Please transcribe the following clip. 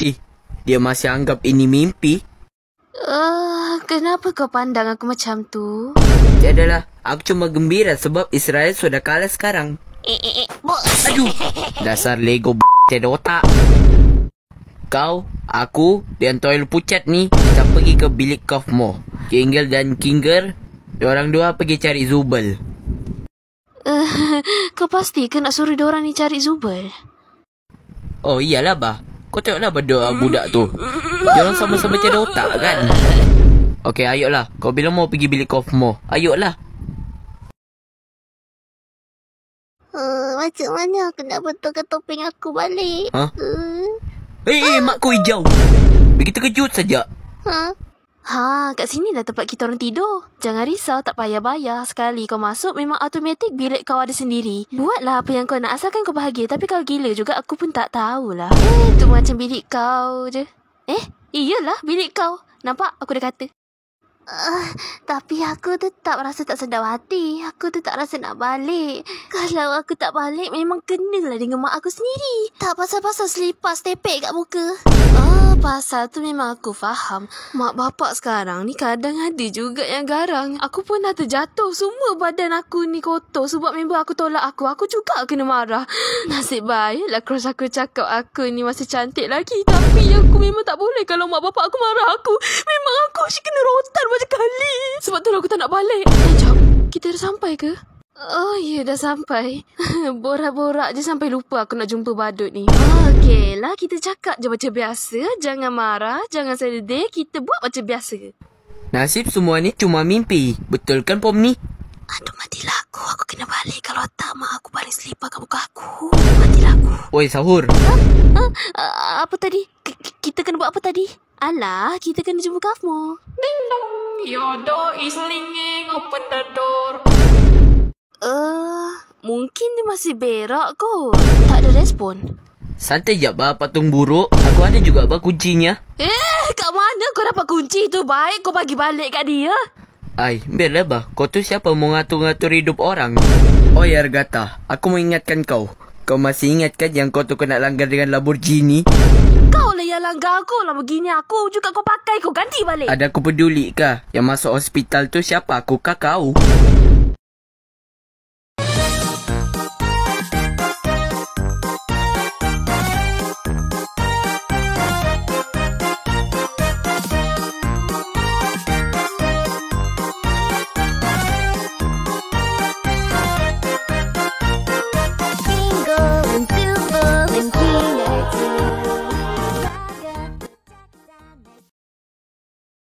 Cih, dia masih anggap ini mimpi. Uh, kenapa kau pandang aku macam tu? Yadalah, aku cuma gembira sebab Israel sudah kalah sekarang. Eh, eh, eh, Aduh, dasar Lego b**** otak. Kau, aku, dan Toil Pucat ni, kita pergi ke bilik Kofmo. Kingel dan Kinger, orang dua pergi cari Zubel. Uh, kau pasti kena suruh orang ni cari Zubel? Oh iyalah bah, kau tengoklah benda budak tu. Dia orang sama-sama cedera otak kan? Okey, ayolah. Kau bila mau pergi bilik kau semua? Ayolah. Uh, eh, macam mana aku nak betulkan topeng aku balik? Huh? Uh. Eh, hey, uh. Eh, mak kau hijau. Begitu kejut saja. Huh? Ha, kat sini dah tempat kita orang tidur. Jangan risau, tak payah bayar. Sekali kau masuk, memang automatik bilik kau ada sendiri. Buatlah apa yang kau nak, asalkan kau bahagia. Tapi kalau gila juga, aku pun tak tahulah. Eh, tu macam bilik kau je. Eh, iyalah bilik kau. Nampak? Aku dah kata. Uh, tapi aku tetap rasa tak sedap hati. Aku tetap rasa nak balik. Kalau aku tak balik, memang kenalah dengan mak aku sendiri. Tak pasal-pasal selipas tepek kat muka pasal tu memang aku faham. Mak bapak sekarang ni kadang ada juga yang garang. Aku pun dah terjatuh. Semua badan aku ni kotor sebab member aku tolak aku. Aku juga kena marah. Nasib baiklah cross aku cakap aku ni masih cantik lagi. Tapi aku memang tak boleh kalau mak bapak aku marah aku. Memang aku mesti kena rotan macam kali. Sebab tu lah aku tak nak balik. Eh, Kita dah sampai ke? Oh, ya yeah, dah sampai. Borak-borak je sampai lupa aku nak jumpa badut ni. Okey lah, kita cakap je macam biasa. Jangan marah, jangan sedih. Kita buat macam biasa. Nasib semua ni cuma mimpi. Betul kan, ni. Aduh, matilah aku. Aku kena balik. Kalau tak, mak aku paling selipar kat muka aku. Matilah aku. Oi, sahur. Ha? ha? A- apa tadi? K- kita kena buat apa tadi? Alah, kita kena jumpa Kafmo. Ding dong. Your door is ringing. Open the door. Mungkin dia masih berak kot. Tak ada respon. Santai jap bah, patung buruk. Aku ada juga bah kuncinya. Eh, kat mana kau dapat kunci tu? Baik kau bagi balik kat dia. Ai, biarlah bah. Kau tu siapa mengatur-ngatur hidup orang? Oh ya, Regata. Aku mengingatkan kau. Kau masih ingat kan yang kau tu kena langgar dengan labur jini? Kau lah yang langgar aku lah begini. Aku juga kau pakai. Kau ganti balik. Ada aku peduli kah? Yang masuk hospital tu siapa? Aku kakau. oh.